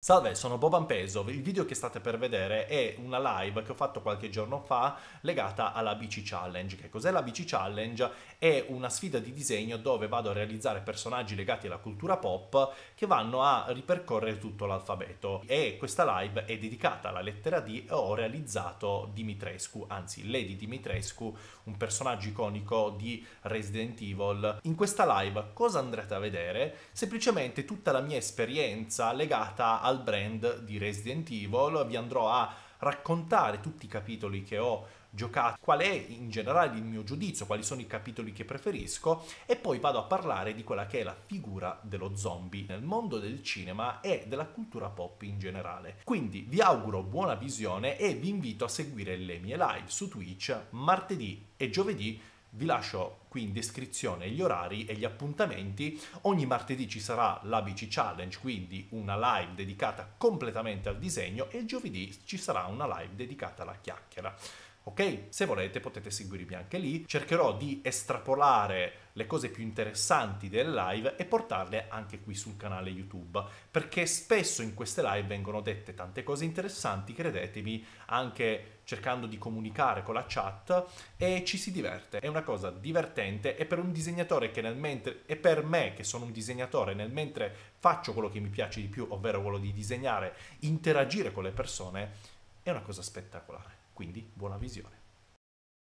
Salve, sono Boban Pesov. Il video che state per vedere è una live che ho fatto qualche giorno fa legata alla BC Challenge. Che cos'è la BC Challenge? È una sfida di disegno dove vado a realizzare personaggi legati alla cultura pop che vanno a ripercorrere tutto l'alfabeto. E questa live è dedicata alla lettera D e ho realizzato Dimitrescu, anzi Lady Dimitrescu, un personaggio iconico di Resident Evil. In questa live cosa andrete a vedere? Semplicemente tutta la mia esperienza legata a al brand di Resident Evil, vi andrò a raccontare tutti i capitoli che ho giocato, qual è in generale il mio giudizio, quali sono i capitoli che preferisco e poi vado a parlare di quella che è la figura dello zombie nel mondo del cinema e della cultura pop in generale. Quindi vi auguro buona visione e vi invito a seguire le mie live su Twitch martedì e giovedì vi lascio qui in descrizione gli orari e gli appuntamenti. Ogni martedì ci sarà l'ABC Challenge, quindi una live dedicata completamente al disegno e il giovedì ci sarà una live dedicata alla chiacchiera ok? Se volete potete seguirmi anche lì, cercherò di estrapolare le cose più interessanti delle live e portarle anche qui sul canale YouTube, perché spesso in queste live vengono dette tante cose interessanti, credetemi, anche cercando di comunicare con la chat e ci si diverte. È una cosa divertente e per un disegnatore che nel mentre e per me che sono un disegnatore nel mentre faccio quello che mi piace di più, ovvero quello di disegnare, interagire con le persone, è una cosa spettacolare. Quindi buona visione.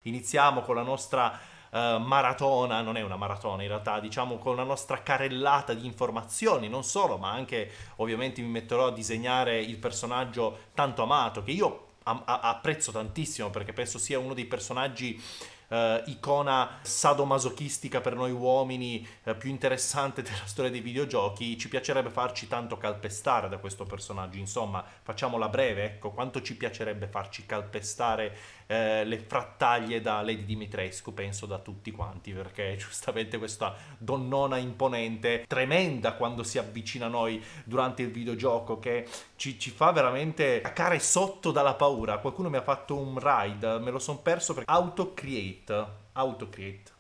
Iniziamo con la nostra Uh, maratona, non è una maratona in realtà, diciamo con la nostra carrellata di informazioni, non solo, ma anche ovviamente mi metterò a disegnare il personaggio tanto amato che io am- apprezzo tantissimo perché penso sia uno dei personaggi eh, icona sadomasochistica per noi uomini eh, più interessante della storia dei videogiochi, ci piacerebbe farci tanto calpestare da questo personaggio. Insomma, facciamola breve, ecco, quanto ci piacerebbe farci calpestare eh, le frattaglie da Lady Dimitrescu, penso da tutti quanti, perché giustamente questa donnona imponente, tremenda quando si avvicina a noi durante il videogioco, che ci, ci fa veramente cacare sotto dalla paura. Qualcuno mi ha fatto un ride, me lo son perso perché autocreate, autocreate.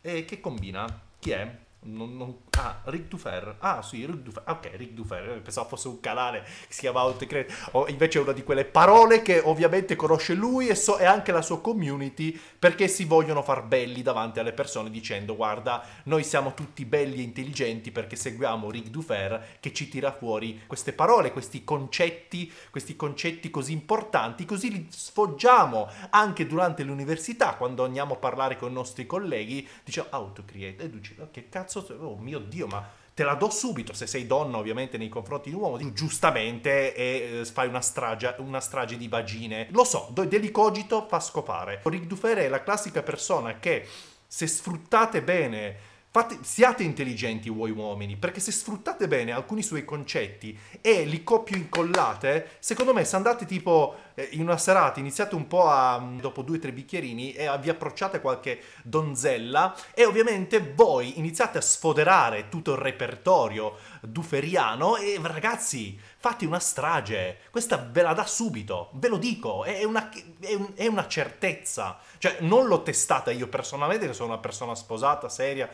E che combina? Chi è? non, non Ah, Rick Dufer. Ah, sì, Rick Dufer. Ah, ok, Rick Dufer. Eh, pensavo fosse un canale che si chiama Autocredit. O invece è una di quelle parole che ovviamente conosce lui e, so, e anche la sua community perché si vogliono far belli davanti alle persone dicendo guarda, noi siamo tutti belli e intelligenti perché seguiamo Rick Dufer che ci tira fuori queste parole, questi concetti, questi concetti così importanti, così li sfoggiamo anche durante l'università quando andiamo a parlare con i nostri colleghi, diciamo autocreate e tu dici oh, che cazzo, oh mio Dio oddio, ma te la do subito, se sei donna ovviamente nei confronti di un uomo, tu giustamente e, eh, fai una strage, una strage di vagine. Lo so, delicogito fa scopare. Rick Dufer è la classica persona che se sfruttate bene Fate, siate intelligenti voi uomini, perché se sfruttate bene alcuni suoi concetti e li copio incollate, secondo me se andate tipo eh, in una serata, iniziate un po' a, mm, dopo due o tre bicchierini e vi approcciate qualche donzella e ovviamente voi iniziate a sfoderare tutto il repertorio duferiano e ragazzi fate una strage, questa ve la dà subito, ve lo dico, è una, è un, è una certezza, cioè non l'ho testata io personalmente che sono una persona sposata, seria,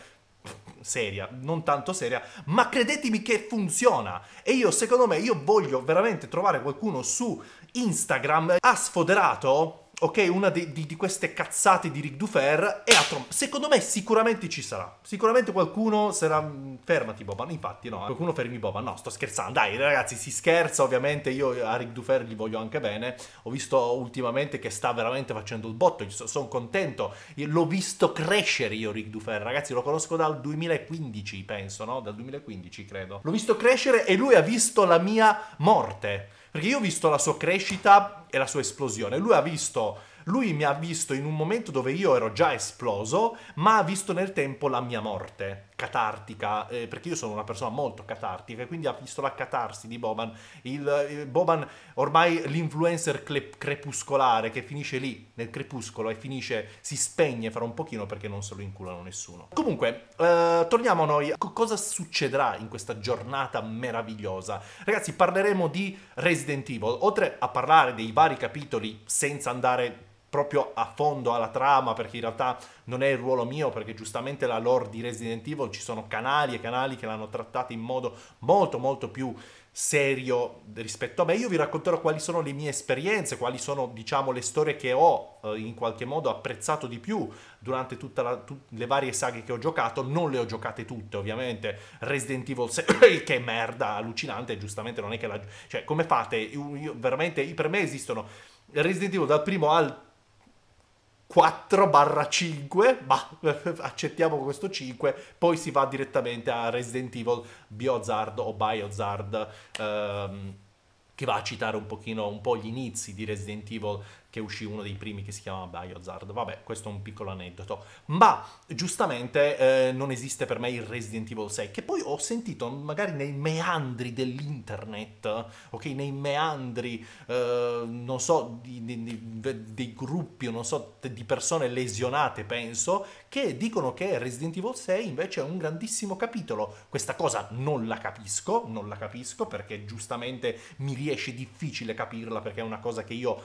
seria, non tanto seria, ma credetemi che funziona. E io, secondo me, io voglio veramente trovare qualcuno su Instagram. Ha sfoderato ok? Una di, di, di, queste cazzate di Rick Dufer e Atrom. Secondo me sicuramente ci sarà. Sicuramente qualcuno sarà... Mm, fermati Boban, infatti no, eh, qualcuno fermi Boban. No, sto scherzando. Dai ragazzi, si scherza ovviamente, io a Rick Dufer gli voglio anche bene. Ho visto ultimamente che sta veramente facendo il botto, sono contento. L'ho visto crescere io Rick Dufer, ragazzi, lo conosco dal 2015 penso, no? Dal 2015 credo. L'ho visto crescere e lui ha visto la mia morte perché io ho visto la sua crescita e la sua esplosione. Lui ha visto lui mi ha visto in un momento dove io ero già esploso, ma ha visto nel tempo la mia morte catartica, eh, perché io sono una persona molto catartica e quindi ha visto la catarsi di Boban, il, il Boban ormai l'influencer clep, crepuscolare che finisce lì nel crepuscolo e finisce, si spegne fra un pochino perché non se lo inculano nessuno. Comunque, eh, torniamo a noi, C cosa succederà in questa giornata meravigliosa? Ragazzi, parleremo di Resident Evil, oltre a parlare dei vari capitoli senza andare proprio a fondo alla trama, perché in realtà non è il ruolo mio, perché giustamente la lore di Resident Evil ci sono canali e canali che l'hanno trattata in modo molto molto più serio rispetto a me. Io vi racconterò quali sono le mie esperienze, quali sono, diciamo, le storie che ho eh, in qualche modo apprezzato di più durante tutte tu, le varie saghe che ho giocato. Non le ho giocate tutte, ovviamente. Resident Evil 6, che merda allucinante, giustamente non è che la... Cioè, come fate? Io, io, veramente, per me esistono Resident Evil dal primo al 4-5, barra ma accettiamo questo 5, poi si va direttamente a Resident Evil Biozard o Biozard, ehm, che va a citare un pochino, un po' gli inizi di Resident Evil che uscì uno dei primi che si chiamava Biohazard. Vabbè, questo è un piccolo aneddoto. Ma giustamente eh, non esiste per me il Resident Evil 6, che poi ho sentito magari nei meandri dell'internet, ok? Nei meandri, eh, non so, di, di, di, dei gruppi, non so, di persone lesionate, penso, che dicono che Resident Evil 6 invece è un grandissimo capitolo. Questa cosa non la capisco, non la capisco perché giustamente mi riesce difficile capirla perché è una cosa che io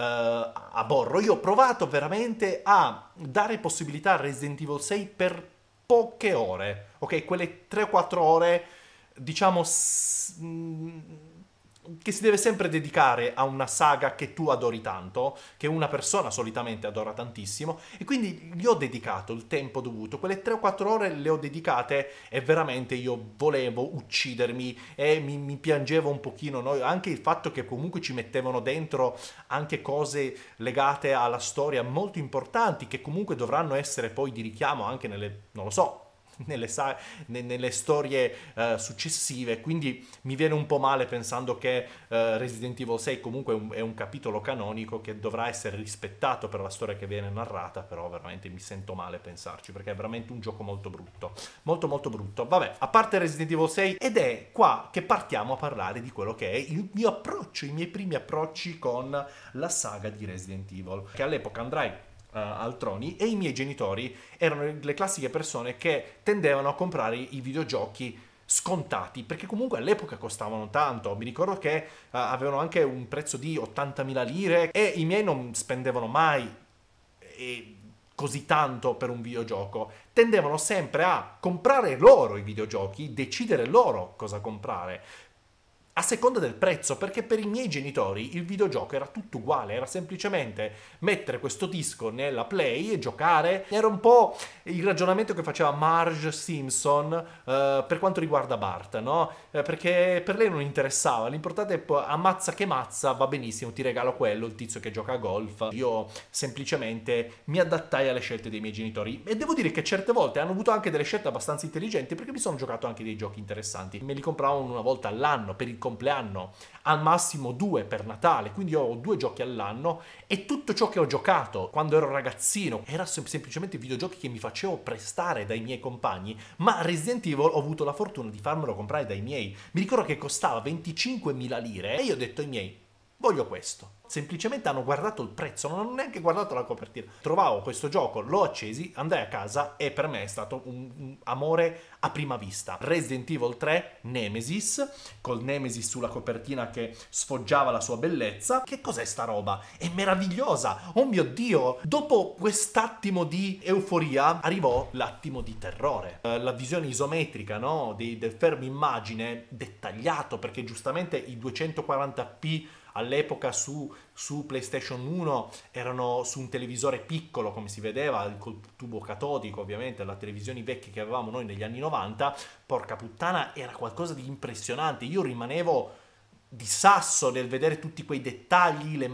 eh, a Borro. Io ho provato veramente a dare possibilità a Resident Evil 6 per poche ore, ok? Quelle 3 4 ore, diciamo... S- che si deve sempre dedicare a una saga che tu adori tanto, che una persona solitamente adora tantissimo, e quindi gli ho dedicato il tempo dovuto, quelle 3 o 4 ore le ho dedicate e veramente io volevo uccidermi e mi, mi piangevo un pochino, no? anche il fatto che comunque ci mettevano dentro anche cose legate alla storia molto importanti, che comunque dovranno essere poi di richiamo anche nelle, non lo so, nelle, sa- ne- nelle storie uh, successive, quindi mi viene un po' male pensando che uh, Resident Evil 6 comunque è un, è un, capitolo canonico che dovrà essere rispettato per la storia che viene narrata, però veramente mi sento male pensarci perché è veramente un gioco molto brutto, molto molto brutto. Vabbè, a parte Resident Evil 6 ed è qua che partiamo a parlare di quello che è il mio approccio, i miei primi approcci con la saga di Resident Evil, che all'epoca andrai uh, eh, Altroni e i miei genitori erano le classiche persone che tendevano a comprare i videogiochi scontati perché comunque all'epoca costavano tanto mi ricordo che uh, avevano anche un prezzo di 80.000 lire e i miei non spendevano mai e eh, così tanto per un videogioco, tendevano sempre a comprare loro i videogiochi, decidere loro cosa comprare a seconda del prezzo, perché per i miei genitori il videogioco era tutto uguale, era semplicemente mettere questo disco nella play e giocare. Era un po' il ragionamento che faceva Marge Simpson eh, per quanto riguarda Bart, no? Eh, perché per lei non interessava, l'importante è ammazza che mazza, va benissimo, ti regalo quello, il tizio che gioca a golf. Io semplicemente mi adattai alle scelte dei miei genitori e devo dire che certe volte hanno avuto anche delle scelte abbastanza intelligenti perché mi sono giocato anche dei giochi interessanti. Me li compravano una volta all'anno per i compleanno, al massimo due per Natale, quindi ho due giochi all'anno e tutto ciò che ho giocato quando ero ragazzino era sem- semplicemente videogiochi che mi facevo prestare dai miei compagni, ma Resident Evil ho avuto la fortuna di farmelo comprare dai miei. Mi ricordo che costava 25.000 lire e io ho detto ai miei voglio questo. Semplicemente hanno guardato il prezzo, non hanno neanche guardato la copertina. Trovavo questo gioco, l'ho accesi, andai a casa e per me è stato un, un amore a prima vista. Resident Evil 3 Nemesis, col Nemesis sulla copertina che sfoggiava la sua bellezza. Che cos'è sta roba? È meravigliosa! Oh mio Dio! Dopo quest'attimo di euforia arrivò l'attimo di terrore. Eh, la visione isometrica, no? Di, del fermo immagine dettagliato, perché giustamente i 240p all'epoca su, su, PlayStation 1 erano su un televisore piccolo come si vedeva, col tubo catodico ovviamente, la televisione vecchia che avevamo noi negli anni 90, porca puttana era qualcosa di impressionante, io rimanevo di sasso nel vedere tutti quei dettagli,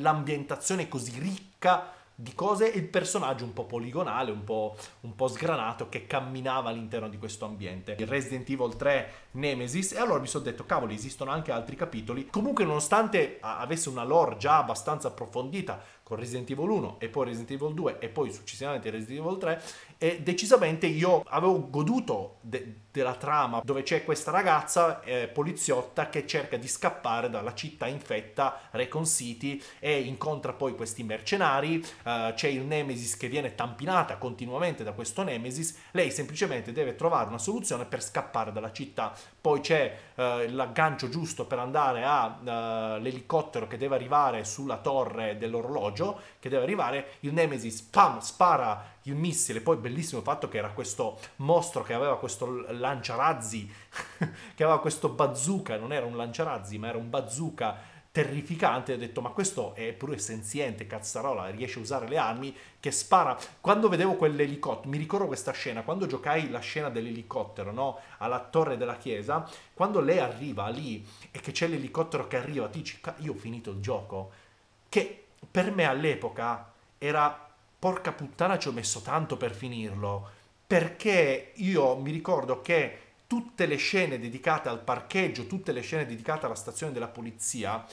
l'ambientazione così ricca di cose e il personaggio un po' poligonale, un po', un po', sgranato che camminava all'interno di questo ambiente. Il Resident Evil 3 Nemesis e allora mi sono detto cavoli esistono anche altri capitoli. Comunque nonostante avesse una lore già abbastanza approfondita con Resident Evil 1 e poi Resident Evil 2 e poi successivamente Resident Evil 3 e decisamente io avevo goduto de- della trama dove c'è questa ragazza eh, poliziotta che cerca di scappare dalla città infetta Recon City e incontra poi questi mercenari, eh, c'è il Nemesis che viene tampinata continuamente da questo Nemesis, lei semplicemente deve trovare una soluzione per scappare dalla città poi c'è eh, l'aggancio giusto per andare all'elicottero eh, che deve arrivare sulla torre dell'orologio, che deve arrivare, il Nemesis pam, spara il missile, poi bellissimo il fatto che era questo mostro che aveva questo lanciarazzi, che aveva questo bazooka, non era un lanciarazzi ma era un bazooka terrificante. Ho detto, ma questo è pure senziente, cazzarola, riesce a usare le armi, che spara. Quando vedevo quell'elicottero, mi ricordo questa scena, quando giocai la scena dell'elicottero, no? Alla torre della chiesa, quando lei arriva lì e che c'è l'elicottero che arriva, ti dici, io ho finito il gioco. Che per me all'epoca era, porca puttana, ci ho messo tanto per finirlo. Perché io mi ricordo che tutte le scene dedicate al parcheggio, tutte le scene dedicate alla stazione della polizia,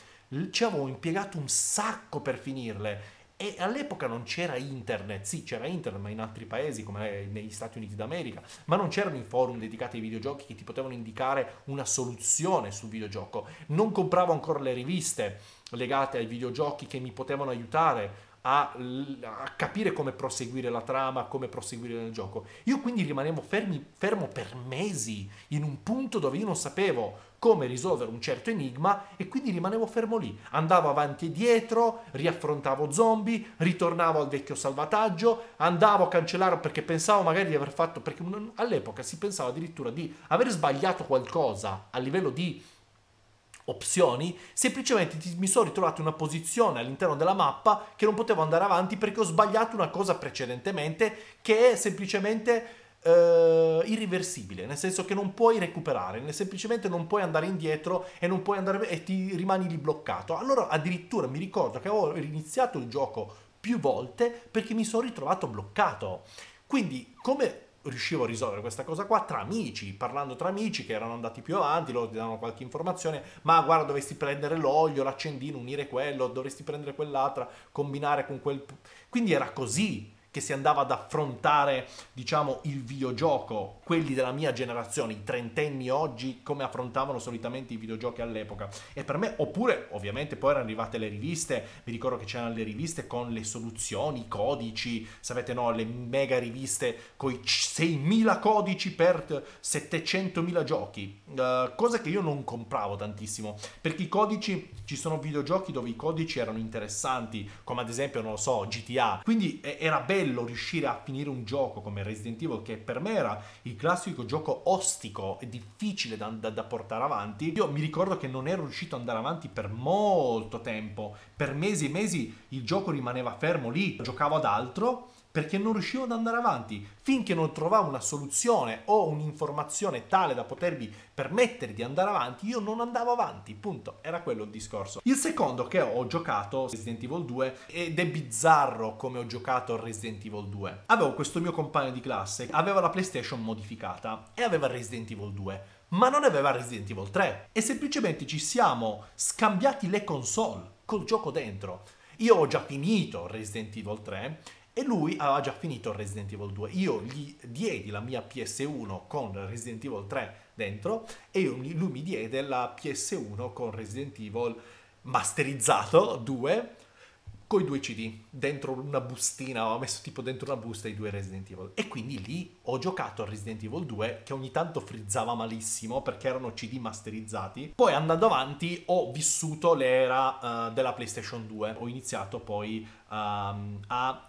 ci avevo impiegato un sacco per finirle. E all'epoca non c'era internet, sì c'era internet ma in altri paesi come negli Stati Uniti d'America, ma non c'erano i forum dedicati ai videogiochi che ti potevano indicare una soluzione sul videogioco, non compravo ancora le riviste legate ai videogiochi che mi potevano aiutare a, a, capire come proseguire la trama, come proseguire nel gioco. Io quindi rimanevo fermi, fermo per mesi in un punto dove io non sapevo come risolvere un certo enigma e quindi rimanevo fermo lì. Andavo avanti e dietro, riaffrontavo zombie, ritornavo al vecchio salvataggio, andavo a cancellare perché pensavo magari di aver fatto, perché all'epoca si pensava addirittura di aver sbagliato qualcosa a livello di opzioni, semplicemente mi sono ritrovato in una posizione all'interno della mappa che non potevo andare avanti perché ho sbagliato una cosa precedentemente che è semplicemente Uh, eh, irriversibile, nel senso che non puoi recuperare, semplicemente non puoi andare indietro e, non puoi andare, e ti rimani lì bloccato. Allora addirittura mi ricordo che avevo iniziato il gioco più volte perché mi sono ritrovato bloccato. Quindi come riuscivo a risolvere questa cosa qua tra amici, parlando tra amici che erano andati più avanti, loro ti danno qualche informazione, ma guarda dovresti prendere l'olio, l'accendino, unire quello, dovresti prendere quell'altra, combinare con quel... Quindi era così, che si andava ad affrontare, diciamo, il videogioco, quelli della mia generazione, i trentenni oggi, come affrontavano solitamente i videogiochi all'epoca. E per me, oppure, ovviamente, poi erano arrivate le riviste, mi ricordo che c'erano le riviste con le soluzioni, i codici, sapete no, le mega riviste con i 6.000 codici per 700.000 giochi, uh, cosa che io non compravo tantissimo, perché i codici, ci sono videogiochi dove i codici erano interessanti, come ad esempio, non lo so, GTA, quindi era bello bello riuscire a finire un gioco come Resident Evil, che per me era il classico gioco ostico e difficile da, da, da portare avanti. Io mi ricordo che non ero riuscito ad andare avanti per molto tempo, per mesi e mesi il gioco rimaneva fermo lì, giocavo ad altro perché non riuscivo ad andare avanti finché non trovavo una soluzione o un'informazione tale da potervi permettere di andare avanti, io non andavo avanti, punto, era quello il discorso. Il secondo che ho giocato Resident Evil 2 ed è bizzarro come ho giocato Resident Evil 2. Avevo questo mio compagno di classe, aveva la PlayStation modificata e aveva Resident Evil 2 ma non aveva Resident Evil 3 e semplicemente ci siamo scambiati le console col gioco dentro. Io ho già finito Resident Evil 3 e lui aveva già finito Resident Evil 2. Io gli diedi la mia PS1 con Resident Evil 3 dentro e lui mi diede la PS1 con Resident Evil masterizzato 2 con i due CD dentro una bustina, ho messo tipo dentro una busta i due Resident Evil. E quindi lì ho giocato a Resident Evil 2 che ogni tanto frizzava malissimo perché erano CD masterizzati. Poi andando avanti ho vissuto l'era uh, della PlayStation 2, ho iniziato poi um, a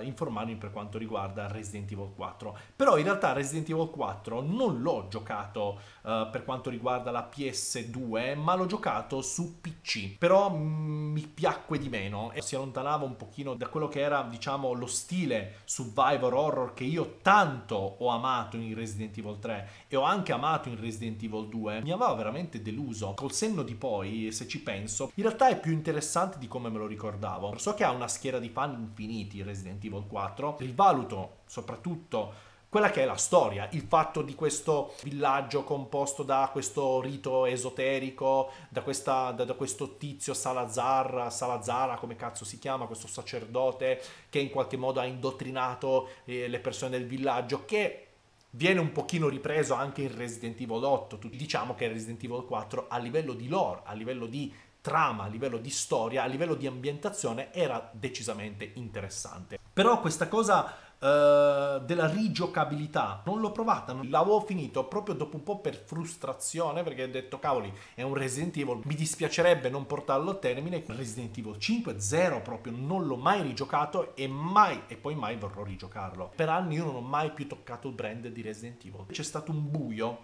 uh, informarmi per quanto riguarda Resident Evil 4. Però in realtà Resident Evil 4 non l'ho giocato uh, per quanto riguarda la PS2, ma l'ho giocato su PC. Però mh, mm, mi piacque di meno e si allontanava un po' pochino da quello che era, diciamo, lo stile survivor horror che io tanto ho amato in Resident Evil 3 e ho anche amato in Resident Evil 2, mi aveva veramente deluso. Col senno di poi, se ci penso, in realtà è più interessante di come me lo ricordavo. So che ha una schiera di fan infiniti Resident Evil 4, rivaluto soprattutto quella che è la storia, il fatto di questo villaggio composto da questo rito esoterico, da, questa, da, da questo tizio Salazar, Salazara come cazzo si chiama, questo sacerdote che in qualche modo ha indottrinato eh, le persone del villaggio, che viene un pochino ripreso anche in Resident Evil 8, diciamo che Resident Evil 4 a livello di lore, a livello di trama, a livello di storia, a livello di ambientazione era decisamente interessante. Però questa cosa eh, della rigiocabilità. Non l'ho provata, l'avevo finito proprio dopo un po' per frustrazione perché ho detto cavoli, è un Resident Evil, mi dispiacerebbe non portarlo a termine. Resident Evil 5 0 proprio, non l'ho mai rigiocato e mai e poi mai vorrò rigiocarlo. Per anni io non ho mai più toccato il brand di Resident Evil. C'è stato un buio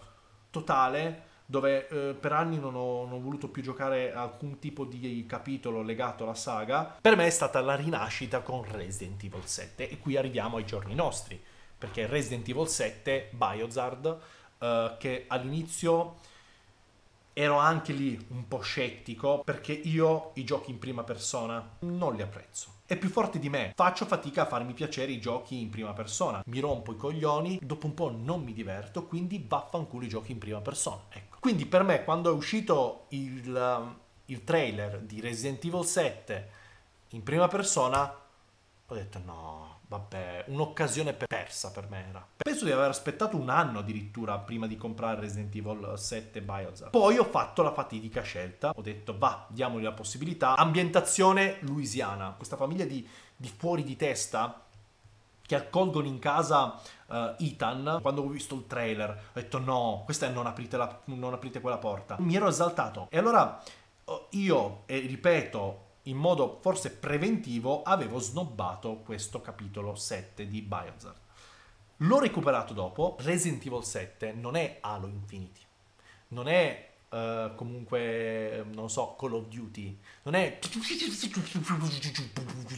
totale dove eh, per anni non ho, non ho, voluto più giocare alcun tipo di capitolo legato alla saga, per me è stata la rinascita con Resident Evil 7 e qui arriviamo ai giorni nostri, perché Resident Evil 7, Biozard, eh, che all'inizio ero anche lì un po' scettico, perché io i giochi in prima persona non li apprezzo è più forte di me. Faccio fatica a farmi piacere i giochi in prima persona. Mi rompo i coglioni, dopo un po' non mi diverto, quindi vaffanculo i giochi in prima persona. Ecco. Quindi per me quando è uscito il, um, il trailer di Resident Evil 7 in prima persona, ho detto no, vabbè, un'occasione persa per me era. Penso di aver aspettato un anno addirittura prima di comprare Resident Evil 7 Biosa. Poi ho fatto la fatidica scelta, ho detto va, diamogli la possibilità. Ambientazione Louisiana, questa famiglia di, di fuori di testa che accolgono in casa uh, Ethan, quando ho visto il trailer, ho detto no, questa è non aprite, la, non aprite quella porta. Mi ero esaltato. E allora io, e ripeto, in modo forse preventivo, avevo snobbato questo capitolo 7 di Biohazard. L'ho recuperato dopo, Resident Evil 7 non è Halo Infinity, non è uh, comunque, ehm, non so, Call of Duty. Non è...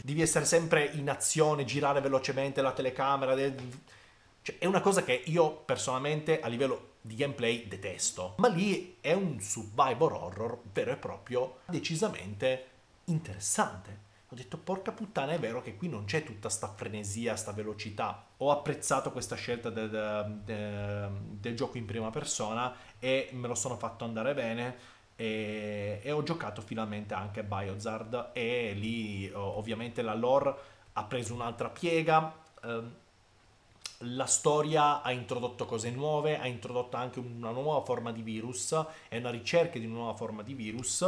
Devi essere sempre in azione, girare velocemente la telecamera. Cioè, è una cosa che io personalmente a livello di gameplay detesto. Ma lì è un survival horror vero e proprio decisamente interessante. Ho detto porca puttana, è vero che qui non c'è tutta sta frenesia, sta velocità. Ho apprezzato questa scelta del, del, del gioco in prima persona e me lo sono fatto andare bene. E, e ho giocato finalmente anche a Biozard e lì ovviamente la lore ha preso un'altra piega. Ehm, la storia ha introdotto cose nuove, ha introdotto anche una nuova forma di virus, e una ricerca di una nuova forma di virus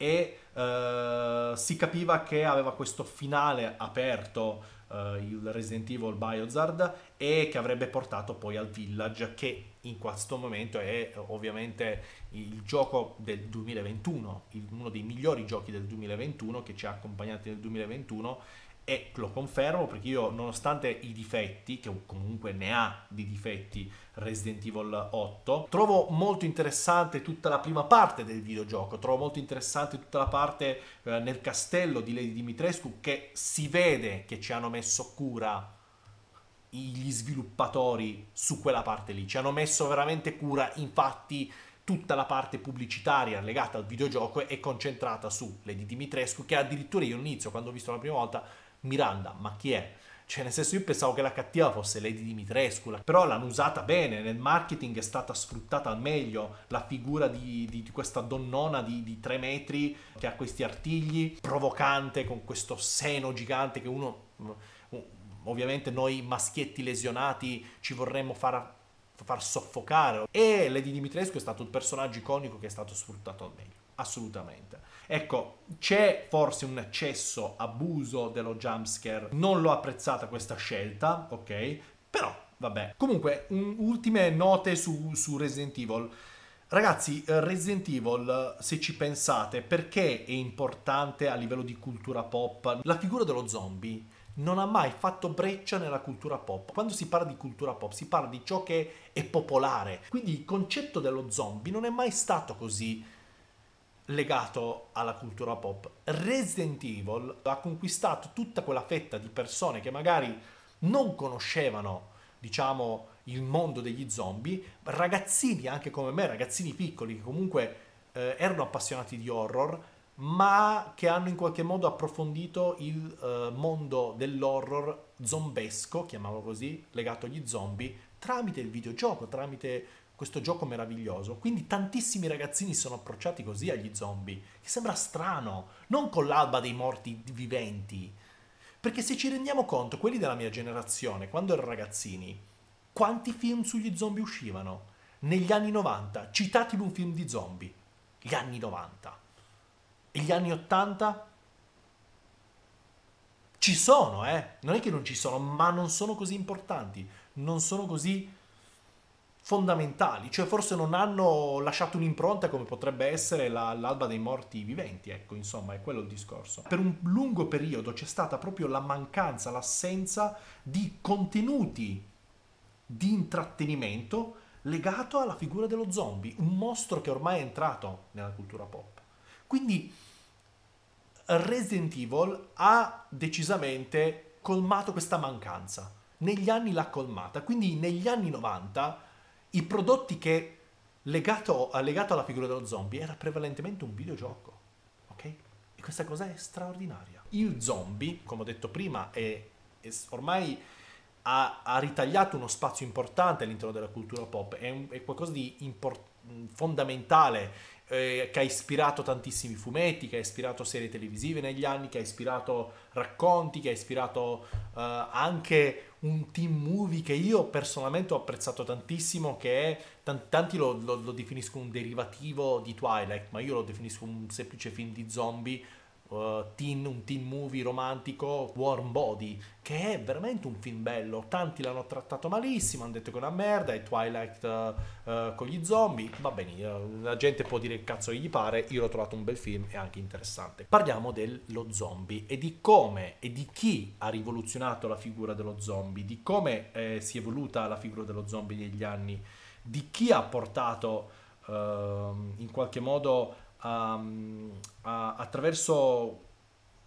e uh, si capiva che aveva questo finale aperto uh, il Resident Evil Biozard e che avrebbe portato poi al Village che in questo momento è ovviamente il gioco del 2021, uno dei migliori giochi del 2021 che ci ha accompagnati nel 2021 e lo confermo perché io nonostante i difetti, che comunque ne ha di difetti Resident Evil 8, trovo molto interessante tutta la prima parte del videogioco, trovo molto interessante tutta la parte eh, nel castello di Lady Dimitrescu che si vede che ci hanno messo cura gli sviluppatori su quella parte lì, ci hanno messo veramente cura, infatti tutta la parte pubblicitaria legata al videogioco è concentrata su Lady Dimitrescu che addirittura io all'inizio quando ho visto la prima volta Miranda, ma chi è? Cioè, nel senso, io pensavo che la cattiva fosse Lady Dimitrescu, però l'hanno usata bene, nel marketing è stata sfruttata al meglio la figura di, di, di questa donnona di, di, tre metri che ha questi artigli, provocante, con questo seno gigante che uno... Mm, mm, ovviamente noi maschietti lesionati ci vorremmo far, far soffocare. E Lady Dimitrescu è stato un personaggio iconico che è stato sfruttato al meglio assolutamente. Ecco, c'è forse un eccesso abuso dello jumpscare, non l'ho apprezzata questa scelta, ok? Però, vabbè. Comunque, un, ultime note su, su Resident Evil. Ragazzi, eh, Resident Evil, se ci pensate, perché è importante a livello di cultura pop? La figura dello zombie non ha mai fatto breccia nella cultura pop. Quando si parla di cultura pop si parla di ciò che è popolare, quindi il concetto dello zombie non è mai stato così legato alla cultura pop. Resident Evil ha conquistato tutta quella fetta di persone che magari non conoscevano, diciamo, il mondo degli zombie, ragazzini anche come me, ragazzini piccoli che comunque eh, erano appassionati di horror, ma che hanno in qualche modo approfondito il eh, mondo dell'horror zombesco, chiamiamolo così, legato agli zombie, tramite il videogioco, tramite questo gioco meraviglioso. Quindi tantissimi ragazzini sono approcciati così agli zombie, che sembra strano, non con l'alba dei morti viventi. Perché se ci rendiamo conto, quelli della mia generazione, quando ero ragazzini, quanti film sugli zombie uscivano? Negli anni 90, citatemi un film di zombie. Gli anni 90. E gli anni 80? Ci sono, eh? Non è che non ci sono, ma non sono così importanti, non sono così fondamentali, cioè forse non hanno lasciato un'impronta come potrebbe essere la, l'alba dei morti viventi, ecco insomma è quello il discorso. Per un lungo periodo c'è stata proprio la mancanza, l'assenza di contenuti di intrattenimento legato alla figura dello zombie, un mostro che ormai è entrato nella cultura pop. Quindi Resident Evil ha decisamente colmato questa mancanza, negli anni l'ha colmata, quindi negli anni 90 i prodotti che legato, legato alla figura dello zombie era prevalentemente un videogioco, ok? E questa cosa è straordinaria. Il zombie, come ho detto prima, è, è ormai ha, ha, ritagliato uno spazio importante all'interno della cultura pop, è, un, è qualcosa di import, fondamentale eh, che ha ispirato tantissimi fumetti, che ha ispirato serie televisive negli anni, che ha ispirato racconti, che ha ispirato eh, anche un team movie che io personalmente ho apprezzato tantissimo, che è, tanti lo, lo, lo definiscono un derivativo di Twilight, ma io lo definisco un semplice film di zombie uh, teen, un teen movie romantico, Warm Body, che è veramente un film bello. Tanti l'hanno trattato malissimo, hanno detto che è una merda, è Twilight uh, uh, con gli zombie, va bene, la gente può dire il cazzo che gli pare, io l'ho trovato un bel film e anche interessante. Parliamo dello zombie e di come e di chi ha rivoluzionato la figura dello zombie, di come eh, si è evoluta la figura dello zombie negli anni, di chi ha portato ehm, in qualche modo um, a, attraverso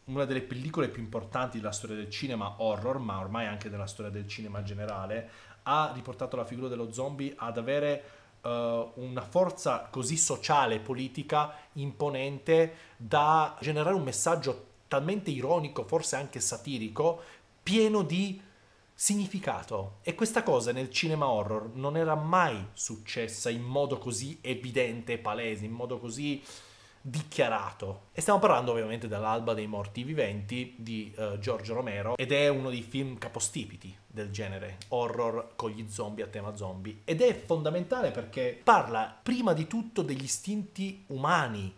una delle pellicole più importanti della storia del cinema horror, ma ormai anche della storia del cinema generale, ha riportato la figura dello zombie ad avere uh, una forza così sociale e politica imponente da generare un messaggio talmente ironico, forse anche satirico, pieno di significato. E questa cosa nel cinema horror non era mai successa in modo così evidente e palese, in modo così dichiarato. E stiamo parlando ovviamente dell'Alba dei morti viventi di uh, Giorgio Romero ed è uno dei film capostipiti del genere, horror con gli zombie a tema zombie. Ed è fondamentale perché parla prima di tutto degli istinti umani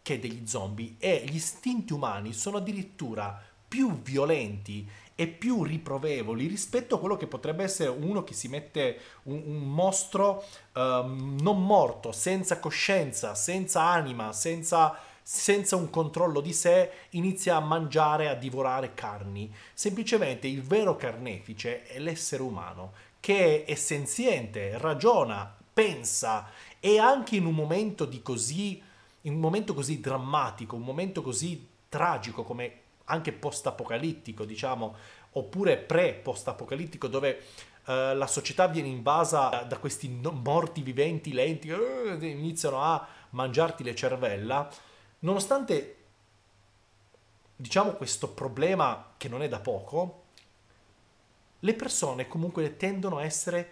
che degli zombie e gli istinti umani sono addirittura più violenti e più riprovevoli rispetto a quello che potrebbe essere uno che si mette un, un mostro um, non morto, senza coscienza, senza anima, senza senza un controllo di sé inizia a mangiare, a divorare carni. Semplicemente il vero carnefice è l'essere umano che è senziente, ragiona, pensa e anche in un momento di così in un momento così drammatico, un momento così tragico come anche post-apocalittico, diciamo, oppure pre-post-apocalittico, dove Uh, la società viene invasa da, da questi no- morti viventi lenti che eh, uh, iniziano a mangiarti le cervella, nonostante diciamo questo problema che non è da poco, le persone comunque tendono a essere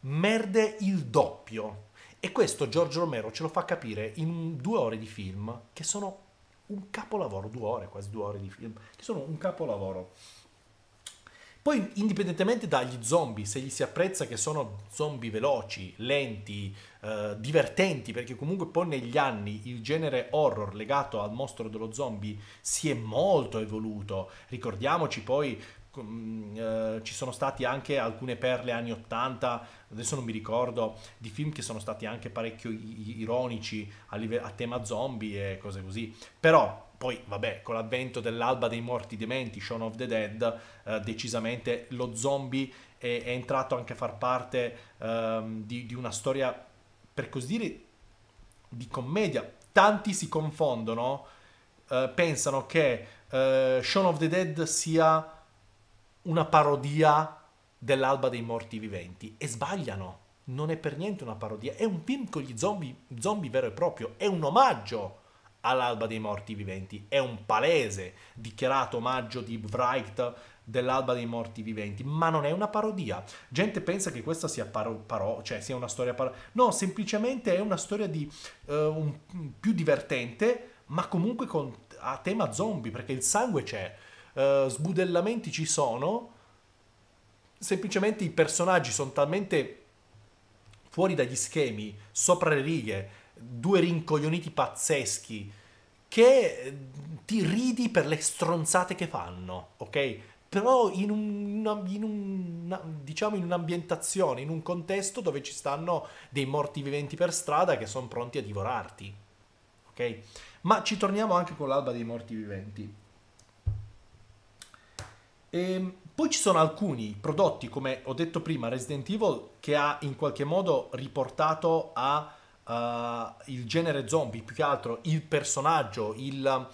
merde il doppio. E questo Giorgio Romero ce lo fa capire in due ore di film che sono un capolavoro, due ore, quasi due ore di film, che sono un capolavoro. Poi, indipendentemente dagli zombie, se gli si apprezza che sono zombie veloci, lenti, eh, divertenti, perché comunque poi negli anni il genere horror legato al mostro dello zombie si è molto evoluto. Ricordiamoci poi Mm, eh, ci sono stati anche alcune perle anni 80, adesso non mi ricordo, di film che sono stati anche parecchio ironici a, live- a tema zombie e cose così. Però poi, vabbè, con l'avvento dell'alba dei morti dementi, Shaun of the Dead, eh, decisamente lo zombie è, è, entrato anche a far parte ehm, di, di una storia, per così dire, di commedia. Tanti si confondono, eh, pensano che eh, Shaun of the Dead sia una parodia dell'alba dei morti viventi e sbagliano. Non è per niente una parodia, è un film con gli zombie, zombie vero e proprio, è un omaggio all'alba dei morti viventi, è un palese dichiarato omaggio di Wright dell'alba dei morti viventi, ma non è una parodia. Gente pensa che questa sia, paro, paro cioè sia una storia parodia. No, semplicemente è una storia di, uh, un, più divertente, ma comunque con, a tema zombie, perché il sangue c'è, eh, sbudellamenti ci sono, semplicemente i personaggi sono talmente fuori dagli schemi, sopra le righe, due rincoglioniti pazzeschi, che eh, ti ridi per le stronzate che fanno, ok? Però in, un, in, un, diciamo in un'ambientazione, in un contesto dove ci stanno dei morti viventi per strada che sono pronti a divorarti, ok? Ma ci torniamo anche con l'alba dei morti viventi. E ehm, poi ci sono alcuni prodotti, come ho detto prima, Resident Evil, che ha in qualche modo riportato a uh, il genere zombie, più che altro il personaggio, il,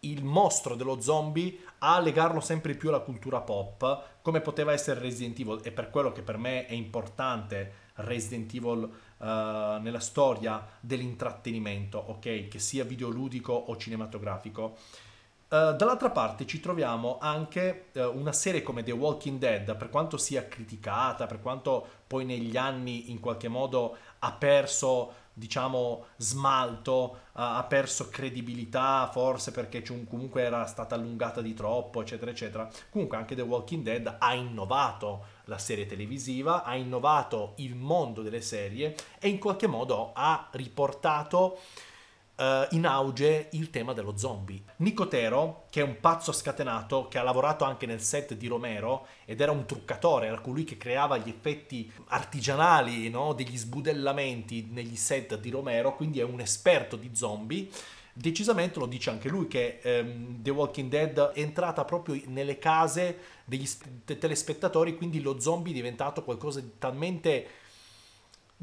il mostro dello zombie a legarlo sempre più alla cultura pop, come poteva essere Resident Evil, e per quello che per me è importante Resident Evil uh, nella storia dell'intrattenimento, ok? Che sia videoludico o cinematografico. Eh, dall'altra parte ci troviamo anche uh, una serie come The Walking Dead, per quanto sia criticata, per quanto poi negli anni in qualche modo ha perso, diciamo, smalto, uh, ha perso credibilità, forse perché un, comunque era stata allungata di troppo, eccetera, eccetera. Comunque anche The Walking Dead ha innovato la serie televisiva, ha innovato il mondo delle serie e in qualche modo ha riportato Uh, in auge il tema dello zombie. Nicotero, che è un pazzo scatenato, che ha lavorato anche nel set di Romero ed era un truccatore, era colui che creava gli effetti artigianali no? degli sbudellamenti negli set di Romero, quindi è un esperto di zombie. Decisamente lo dice anche lui che um, The Walking Dead è entrata proprio nelle case degli telespettatori, quindi lo zombie è diventato qualcosa di talmente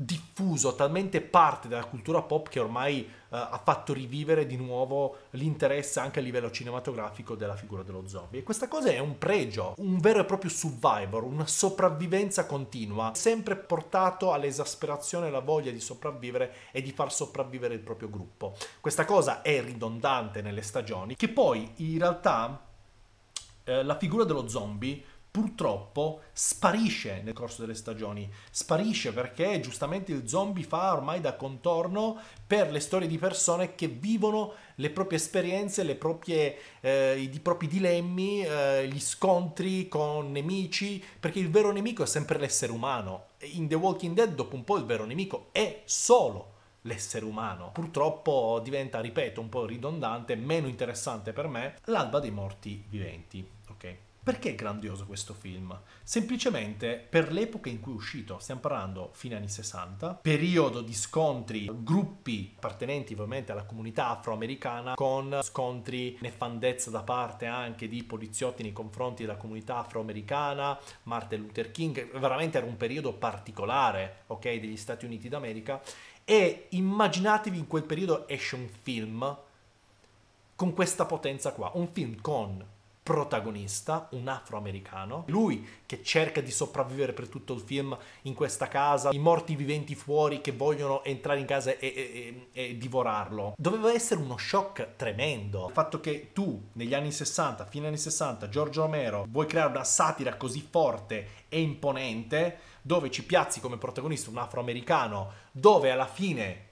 diffuso, talmente parte della cultura pop che ormai eh, ha fatto rivivere di nuovo l'interesse anche a livello cinematografico della figura dello zombie. E questa cosa è un pregio, un vero e proprio survivor, una sopravvivenza continua, sempre portato all'esasperazione alla voglia di sopravvivere e di far sopravvivere il proprio gruppo. Questa cosa è ridondante nelle stagioni, che poi in realtà eh, la figura dello zombie purtroppo sparisce nel corso delle stagioni, sparisce perché giustamente il zombie fa ormai da contorno per le storie di persone che vivono le proprie esperienze, le proprie, eh, i, propri dilemmi, eh, gli scontri con nemici, perché il vero nemico è sempre l'essere umano. In The Walking Dead dopo un po' il vero nemico è solo l'essere umano. Purtroppo diventa, ripeto, un po' ridondante, meno interessante per me, l'alba dei morti viventi. Perché è grandioso questo film? Semplicemente per l'epoca in cui è uscito, stiamo parlando fine anni 60, periodo di scontri, gruppi appartenenti ovviamente alla comunità afroamericana con scontri, nefandezza da parte anche di poliziotti nei confronti della comunità afroamericana, Martin Luther King, veramente era un periodo particolare, ok, degli Stati Uniti d'America e immaginatevi in quel periodo esce un film con questa potenza qua, un film con protagonista, un afroamericano, lui che cerca di sopravvivere per tutto il film in questa casa, i morti viventi fuori che vogliono entrare in casa e, e, e, e divorarlo. Doveva essere uno shock tremendo. Il fatto che tu, negli anni 60, fine anni 60, Giorgio Romero, vuoi creare una satira così forte e imponente, dove ci piazzi come protagonista un afroamericano, dove alla fine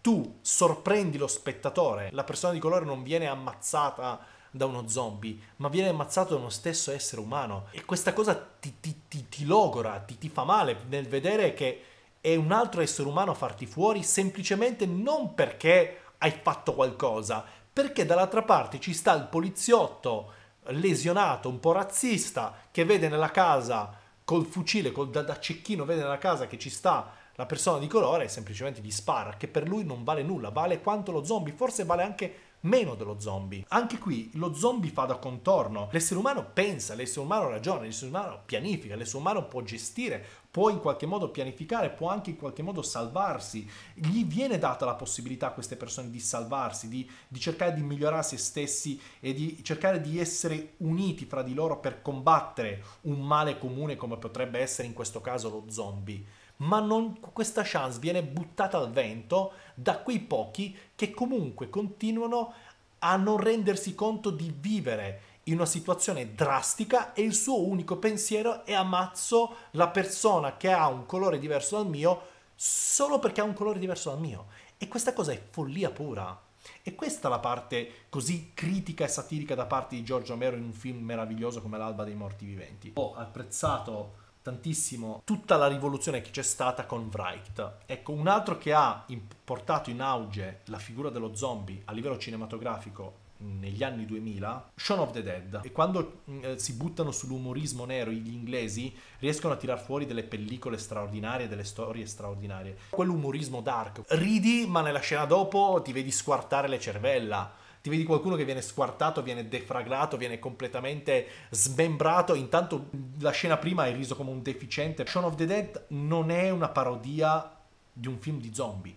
tu sorprendi lo spettatore, la persona di colore non viene ammazzata da uno zombie, ma viene ammazzato da uno stesso essere umano. E questa cosa ti, ti, ti, ti logora, ti fa male nel vedere che è un altro essere umano a farti fuori semplicemente non perché hai fatto qualcosa, perché dall'altra parte ci sta il poliziotto lesionato, un po' razzista, che vede nella casa col fucile, col, da, da cecchino vede nella casa che ci sta la persona di colore e semplicemente gli spara, che per lui non vale nulla, vale quanto lo zombie, forse vale anche meno dello zombie. Anche qui lo zombie fa da contorno, l'essere umano pensa, l'essere umano ragiona, l'essere umano pianifica, l'essere umano può gestire, può in qualche modo pianificare, può anche in qualche modo salvarsi. Gli viene data la possibilità a queste persone di salvarsi, di, di cercare di migliorare se stessi e di cercare di essere uniti fra di loro per combattere un male comune come potrebbe essere in questo caso lo zombie ma non, questa chance viene buttata al vento da quei pochi che comunque continuano a non rendersi conto di vivere in una situazione drastica e il suo unico pensiero è ammazzo la persona che ha un colore diverso dal mio solo perché ha un colore diverso dal mio. E questa cosa è follia pura. E questa è la parte così critica e satirica da parte di Giorgio Romero in un film meraviglioso come L'alba dei morti viventi. Ho apprezzato tantissimo tutta la rivoluzione che c'è stata con Wright. Ecco, un altro che ha portato in auge la figura dello zombie a livello cinematografico negli anni 2000, Shaun of the Dead. E quando mm, eh, si buttano sull'umorismo nero gli inglesi, riescono a tirar fuori delle pellicole straordinarie, delle storie straordinarie. Quell'umorismo dark. Ridi, ma nella scena dopo ti vedi squartare le cervella ti vedi qualcuno che viene squartato, viene defragrato, viene completamente smembrato. Intanto la scena prima hai riso come un deficiente. Shaun of the Dead non è una parodia di un film di zombie.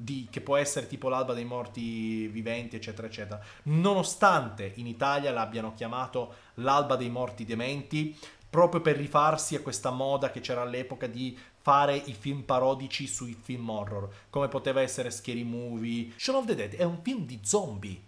Di, che può essere tipo l'alba dei morti viventi, eccetera, eccetera. Nonostante in Italia l'abbiano chiamato l'alba dei morti dementi, proprio per rifarsi a questa moda che c'era all'epoca di fare i film parodici sui film horror, come poteva essere Scary Movie. Shaun of the Dead è un film di zombie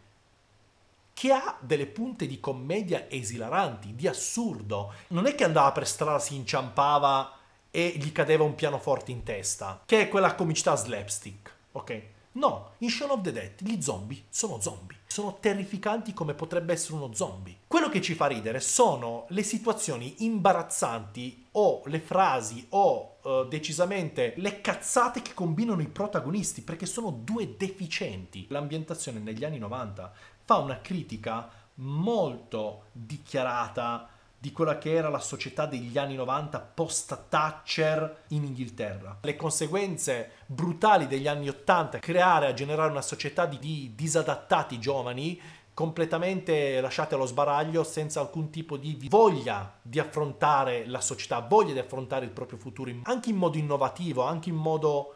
che ha delle punte di commedia esilaranti, di assurdo. Non è che andava per strada, si inciampava e gli cadeva un pianoforte in testa, che è quella comicità slapstick, ok? No, in Shaun of the Dead gli zombie sono zombie, sono terrificanti come potrebbe essere uno zombie. Quello che ci fa ridere sono le situazioni imbarazzanti o le frasi o eh, decisamente le cazzate che combinano i protagonisti perché sono due deficienti. L'ambientazione negli anni 90 fa una critica molto dichiarata di quella che era la società degli anni 90 post Thatcher in Inghilterra. Le conseguenze brutali degli anni 80 creare a generare una società di, disadattati giovani completamente lasciate allo sbaraglio senza alcun tipo di voglia di affrontare la società, voglia di affrontare il proprio futuro, anche in modo innovativo, anche in modo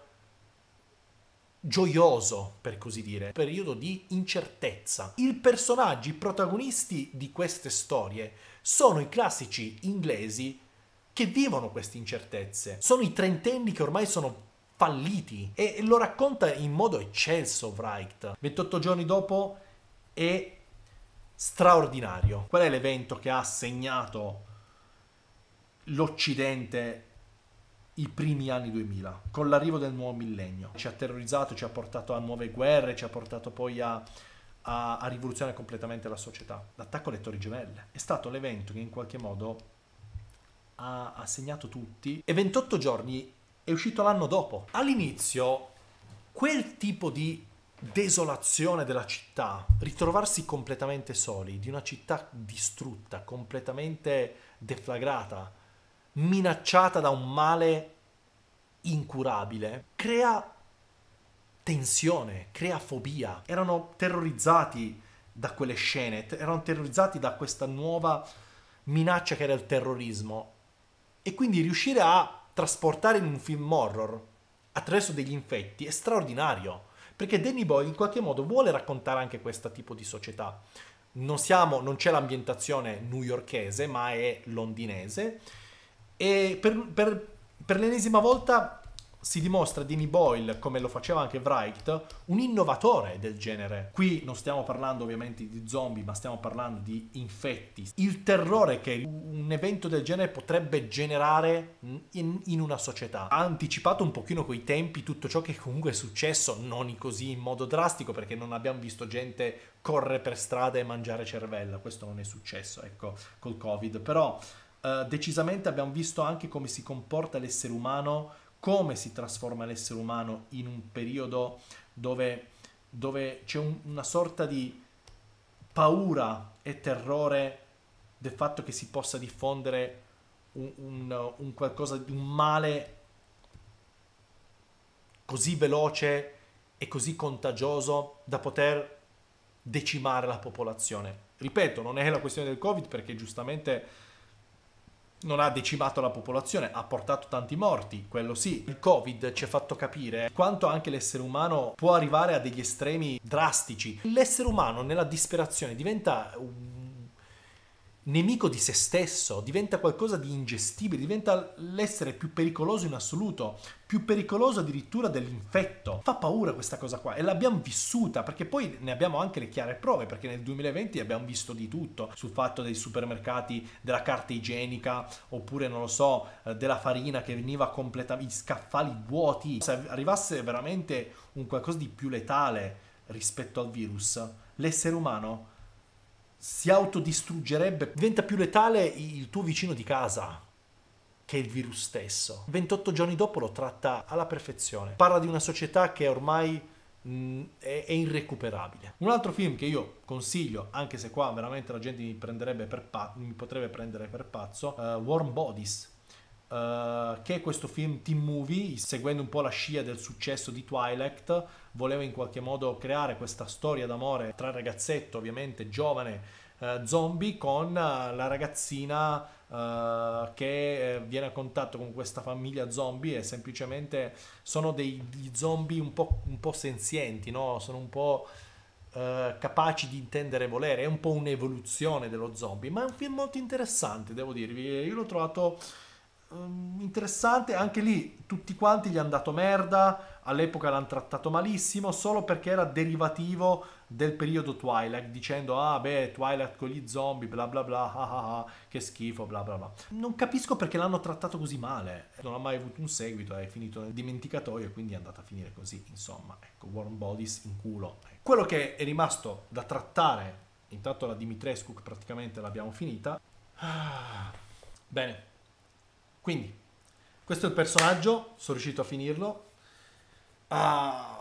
gioioso, per così dire, periodo di incertezza. I personaggi, i protagonisti di queste storie sono i classici inglesi che vivono queste incertezze. Sono i trentenni che ormai sono falliti e lo racconta in modo eccelso Wright. 28 giorni dopo è straordinario. Qual è l'evento che ha segnato l'Occidente i primi anni 2000, con l'arrivo del nuovo millennio. Ci ha terrorizzato, ci ha portato a nuove guerre, ci ha portato poi a, a, a rivoluzionare completamente la società. L'attacco alle Torri Gemelle è stato l'evento che in qualche modo ha, ha segnato tutti e 28 giorni è uscito l'anno dopo. All'inizio quel tipo di desolazione della città, ritrovarsi completamente soli, di una città distrutta, completamente deflagrata, minacciata da un male incurabile, crea tensione, crea fobia. Erano terrorizzati da quelle scene, erano terrorizzati da questa nuova minaccia che era il terrorismo. E quindi riuscire a trasportare in un film horror attraverso degli infetti è straordinario, perché Danny Boy in qualche modo vuole raccontare anche questo tipo di società. Non, siamo, non c'è l'ambientazione newyorchese, ma è londinese e per, per, per l'ennesima volta si dimostra Danny Boyle, come lo faceva anche Wright, un innovatore del genere. Qui non stiamo parlando ovviamente di zombie, ma stiamo parlando di infetti. Il terrore che un evento del genere potrebbe generare in, in una società. Ha anticipato un pochino coi tempi tutto ciò che comunque è successo, non così in modo drastico, perché non abbiamo visto gente correre per strada e mangiare cervella. Questo non è successo, ecco, col Covid. Però eh, decisamente abbiamo visto anche come si comporta l'essere umano, come si trasforma l'essere umano in un periodo dove, dove c'è un, una sorta di paura e terrore del fatto che si possa diffondere un, un, un qualcosa di un male così veloce e così contagioso da poter decimare la popolazione. Ripeto, non è la questione del Covid perché giustamente non ha decimato la popolazione, ha portato tanti morti, quello sì. Il Covid ci ha fatto capire quanto anche l'essere umano può arrivare a degli estremi drastici. L'essere umano nella disperazione diventa un nemico di se stesso, diventa qualcosa di ingestibile, diventa l'essere più pericoloso in assoluto, più pericoloso addirittura dell'infetto. Fa paura questa cosa qua e l'abbiamo vissuta perché poi ne abbiamo anche le chiare prove perché nel 2020 abbiamo visto di tutto sul fatto dei supermercati, della carta igienica oppure non lo so, della farina che veniva completamente, scaffali vuoti. Se arrivasse veramente un qualcosa di più letale rispetto al virus, l'essere umano si autodistruggerebbe, diventa più letale il tuo vicino di casa che il virus stesso. 28 giorni dopo lo tratta alla perfezione. Parla di una società che ormai mh, mm, è, è irrecuperabile. Un altro film che io consiglio, anche se qua veramente la gente mi, prenderebbe per pa- mi potrebbe prendere per pazzo, uh, Warm Bodies Uh, che questo film Team Movie, seguendo un po' la scia del successo di Twilight, voleva in qualche modo creare questa storia d'amore tra il ragazzetto, ovviamente giovane uh, zombie, con eh, la ragazzina che viene a contatto con questa famiglia zombie e semplicemente sono degli zombie un po', un po senzienti, no? sono un po'. Uh, capaci di intendere volere, è un po' un'evoluzione dello zombie, ma è un film molto interessante, devo dirvi, io l'ho trovato Ehm, interessante, anche lì tutti quanti gli hanno dato merda, all'epoca l'hanno trattato malissimo solo perché era derivativo del periodo Twilight, dicendo ah beh Twilight con gli zombie bla bla bla, ah, ah, ah, che schifo bla bla bla. Non capisco perché l'hanno trattato così male, non ha mai avuto un seguito, è finito nel dimenticatoio e quindi è andata a finire così, insomma, ecco, Warm Bodies in culo. Quello che è rimasto da trattare, intanto la Dimitrescu praticamente l'abbiamo finita. Ah, bene, quindi, questo è il personaggio, sono riuscito a finirlo. Ah,